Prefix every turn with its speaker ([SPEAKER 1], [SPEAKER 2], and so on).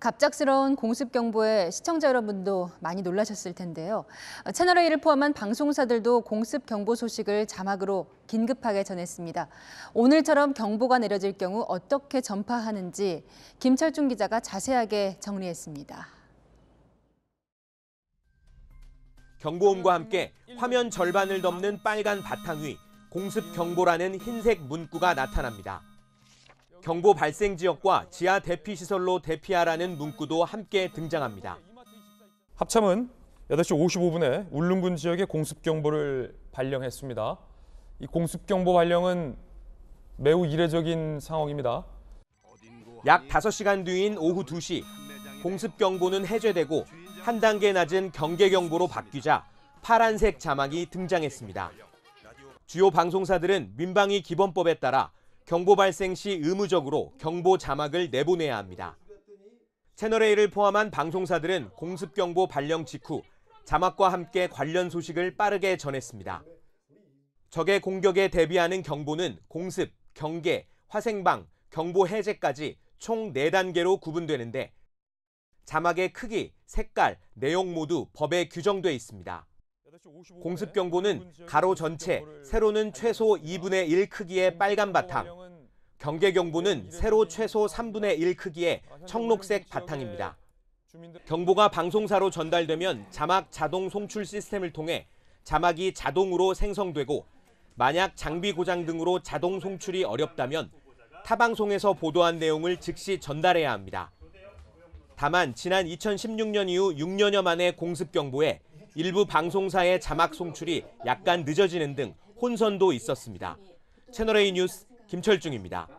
[SPEAKER 1] 갑작스러운 공습 경보에 시청자 여러분도 많이 놀라셨을 텐데요. 어, 채널A를 포함한 방송사들도 공습 경보 소식을 자막으로 긴급하게 전했습니다. 오늘처럼 경보가 내려질 경우 어떻게 전파하는지 김철중 기자가 자세하게 정리했습니다.
[SPEAKER 2] 경고음과 함께 화면 절반을 덮는 빨간 바탕 위 공습 경보라는 흰색 문구가 나타납니다. 경보 발생 지역과 지하 대피 시설로 대피하라는 문구도 함께 등장합니다. 합참은 8시 55분에 울릉군 지역에 공습경보를 발령했습니다. 이 공습경보 발령은 매우 이례적인 상황입니다. 약 5시간 뒤인 오후 2시 공습경보는 해제되고 한 단계 낮은 경계경보로 바뀌자 파란색 자막이 등장했습니다. 주요 방송사들은 민방위 기본법에 따라 경보 발생 시 의무적으로 경보 자막을 내보내야 합니다. 채널A를 포함한 방송사들은 공습경보 발령 직후 자막과 함께 관련 소식을 빠르게 전했습니다. 적의 공격에 대비하는 경보는 공습, 경계, 화생방, 경보 해제까지 총 4단계로 구분되는데 자막의 크기, 색깔, 내용 모두 법에 규정돼 있습니다. 공습 경보는 가로 전체, 세로는 최소 2분의 1 크기의 빨간 바탕, 경계 경보는 세로 최소 3분의 1 크기의 아, 청록색 바탕입니다. 경보가 방송사로 전달되면 자막 자동 송출 시스템을 통해 자막이 자동으로 생성되고 만약 장비 고장 등으로 자동 송출이 어렵다면 타 방송에서 보도한 내용을 즉시 전달해야 합니다. 다만 지난 2016년 이후 6년여 만의 공습 경보에 일부 방송사의 자막 송출이 약간 늦어지는 등 혼선도 있었습니다. 채널A 뉴스 김철중입니다.